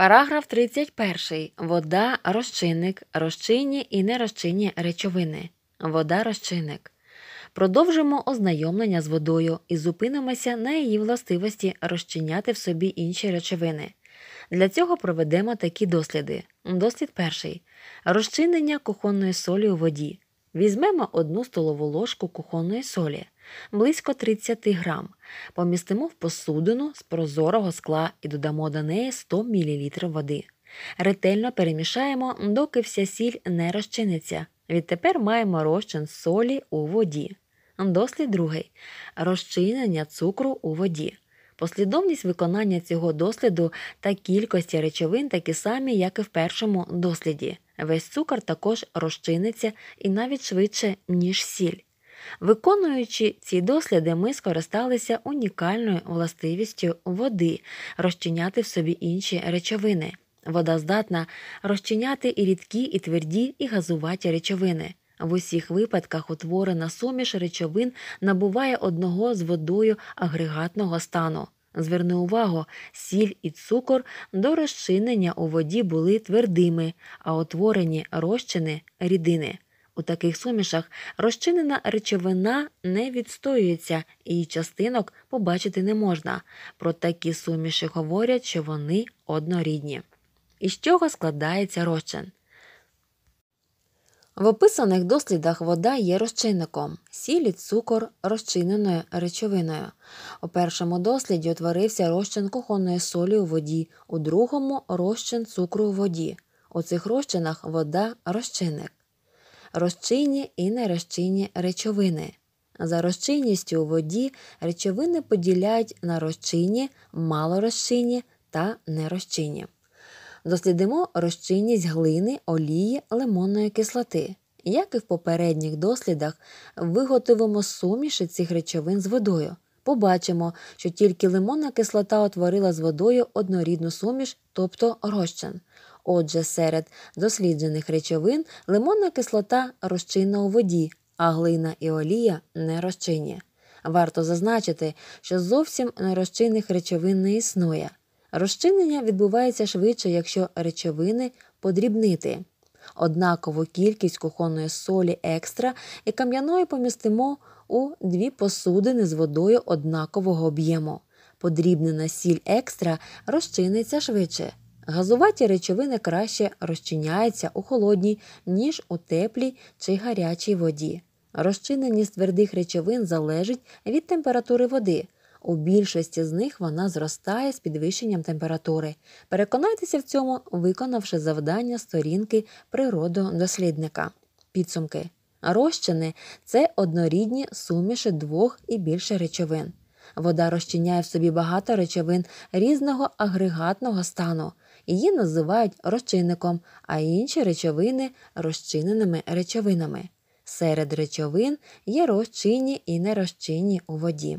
Параграф 31. Вода, розчинник, розчинні і нерозчинні речовини. Вода розчинник. Продовжимо ознайомлення з водою і зупинимося на її властивості розчиняти в собі інші речовини. Для цього проведемо такі досліди. Дослід перший. Розчинення кухонної солі у воді. Візьмемо одну столову ложку кухонної солі близько 30 грам. Помістимо в посудину з прозорого скла і додамо до неї 100 мл води. Ретельно перемішаємо, доки вся сіль не розчиниться. Відтепер маємо розчин солі у воді. Дослід другий розчинення цукру у воді. Послідовність виконання цього досліду та кількості речовин такі самі, як і в першому досліді. Весь цукор також розчиниться і навіть швидше, ніж сіль. Виконуючи ці досліди, ми скористалися унікальною властивістю води розчиняти в собі інші речовини. Вода здатна розчиняти і рідкі, і тверді, і газуваті речовини. В усіх випадках утворена суміш речовин набуває одного з водою агрегатного стану. Зверни увагу, сіль і цукор до розчинення у воді були твердими, а утворені розчини рідини. У таких сумішах розчинена речовина не відстоюється, і частинок побачити не можна. Про такі суміші говорять, що вони однорідні. Із чого складається розчин? В описаних дослідах вода є розчинником, сіль цукор розчиненою речовиною. У першому досліді утворився розчин кухонної солі у воді, у другому розчин цукру у воді. У цих розчинах вода розчинник розчинні і нерозчинні речовини. За розчинністю у воді речовини поділяють на розчинні, малорозчинні та нерозчинні. Дослідимо розчинність глини, олії, лимонної кислоти. Як і в попередніх дослідах, виготовимо суміші цих речовин з водою побачимо, що тільки лимонна кислота утворила з водою однорідну суміш, тобто розчин. Отже, серед досліджених речовин лимонна кислота розчинна у воді, а глина і олія не розчинні. Варто зазначити, що зовсім нерозчинних речовин не існує. Розчинення відбувається швидше, якщо речовини подрібнити однакову кількість кухонної солі екстра і кам'яної помістимо у дві посудини з водою однакового об'єму. Подрібнена сіль екстра розчиниться швидше. Газуваті речовини краще розчиняються у холодній, ніж у теплій чи гарячій воді. Розчиненість твердих речовин залежить від температури води. У більшості з них вона зростає з підвищенням температури. Переконайтеся в цьому, виконавши завдання сторінки природодослідника. Підсумки. Розчини це однорідні суміші двох і більше речовин. Вода розчиняє в собі багато речовин різного агрегатного стану. Її називають розчинником, а інші речовини розчиненими речовинами. Серед речовин є розчинні і нерозчинні у воді.